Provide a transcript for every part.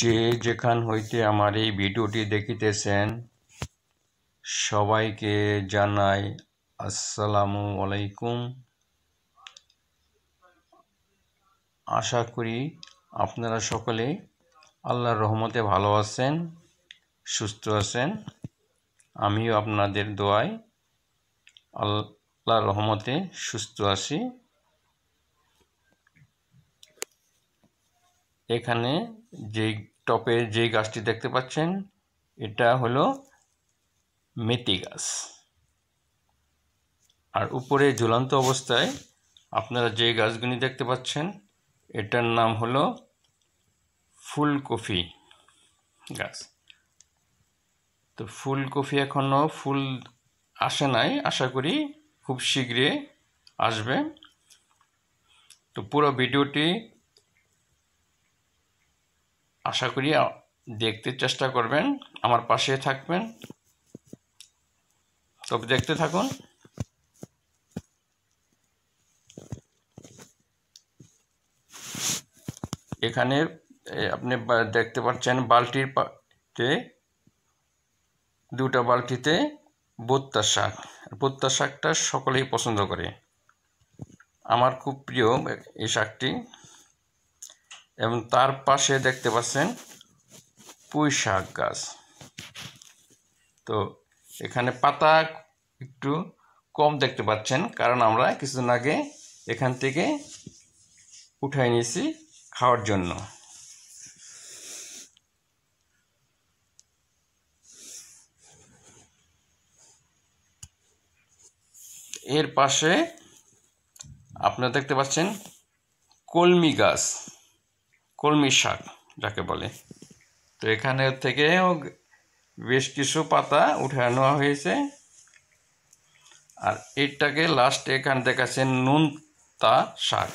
যে যেখান হইতে আমার এই ভিডিওটি দেখিতেছেন সবাইকে জানাই আসসালামু আলাইকুম আশা করি আপনারা সকলে আল্লাহর রহমতে ভালো আছেন সুস্থ আছেন আমিও আপনাদের দোয়াই আল্লাহর রহমতে সুস্থ আছি এখানে যে টপে যে গাছটি দেখতে পাচ্ছেন এটা হলো মেথি গাছ আর উপরে ঝুলন্ত অবস্থায় আপনারা যে গাছগুলি দেখতে পাচ্ছেন এটার নাম হলো ফুলকপি গাছ তো ফুলকপি এখনও ফুল আসে নাই আশা করি খুব শীঘ্রই আসবে তো পুরো ভিডিওটি আশা করি দেখতে চেষ্টা করবেন আমার পাশে থাকবেন তবে দেখতে থাকুন এখানে আপনি দেখতে পাচ্ছেন বালতির তে দুটা বালতিতে বোত্তা শাক বোত্তা শাকটা সকলেই পছন্দ করে আমার খুব প্রিয় এই শাকটি এবং তার পাশে দেখতে পাচ্ছেন পুঁই শাক গাছ তো এখানে পাতা একটু কম দেখতে পাচ্ছেন কারণ আমরা কিছুদিন আগে এখান থেকে উঠাই নিয়েছি খাওয়ার জন্য এর পাশে আপনারা দেখতে পাচ্ছেন কলমি গাছ কলমি শাক যাকে বলে তো এখানে থেকেও বেশ কিছু পাতা উঠে নেওয়া হয়েছে আর এটাকে লাস্ট এখান দেখাচ্ছে নুনতা শাক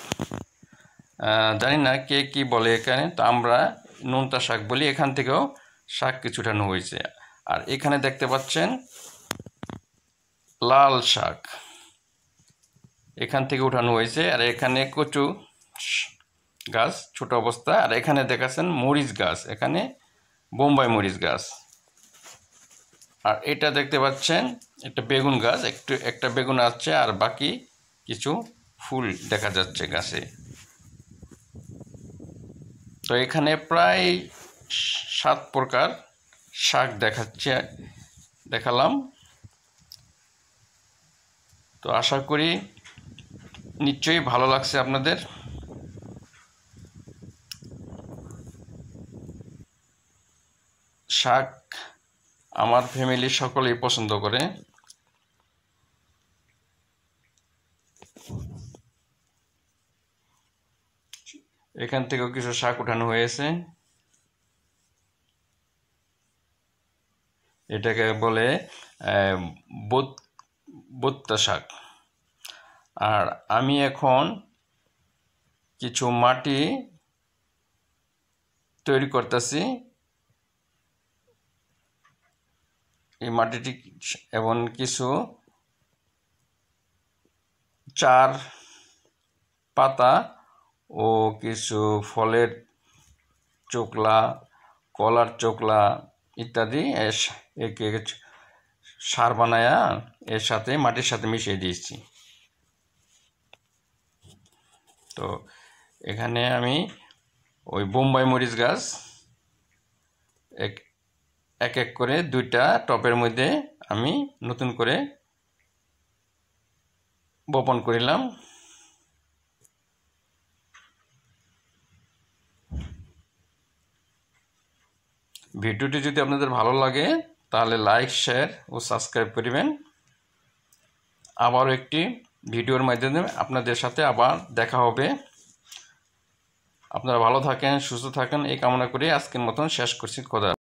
জানি না কে কি বলে এখানে তো আমরা নুনতা শাক বলি এখান থেকেও শাক কিছু উঠানো হয়েছে আর এখানে দেখতে পাচ্ছেন লাল শাক এখান থেকে উঠানো হয়েছে আর এখানে কচু গাছ ছোট অবস্থা আর এখানে দেখাচ্ছেন মরিচ গাছ এখানে বোম্বাই মরিচ গাছ আর এটা দেখতে পাচ্ছেন একটা বেগুন গাছ একটু একটা বেগুন আসছে আর বাকি কিছু ফুল দেখা যাচ্ছে গাছে তো এখানে প্রায় সাত প্রকার শাক দেখাচ্ছে দেখালাম তো আশা করি নিশ্চয়ই ভালো লাগছে আপনাদের শাক আমার ফ্যামিলি সকলেই পছন্দ করে এখান থেকেও কিছু শাক উঠানো হয়েছে এটাকে বলে বোত্তা শাক আর আমি এখন কিছু মাটি তৈরি করতেছি এই মাটিটি এবং কিছু চার পাতা ও কিছু ফলের চোকলা কলার চোকলা ইত্যাদি একে সার বানায়া এর সাথে মাটির সাথে মিশিয়ে দিয়েছি তো এখানে আমি ওই বোম্বাই মরিচ গাছ এক এক এক করে দুইটা টপের মধ্যে আমি নতুন করে বপন করিলাম ভিডিওটি যদি আপনাদের ভালো লাগে তাহলে লাইক শেয়ার ও সাবস্ক্রাইব করিবেন আবারও একটি ভিডিওর মাধ্যমে আপনাদের সাথে আবার দেখা হবে আপনারা ভালো থাকেন সুস্থ থাকেন এই কামনা করে আজকের মতন শেষ করছি খোদা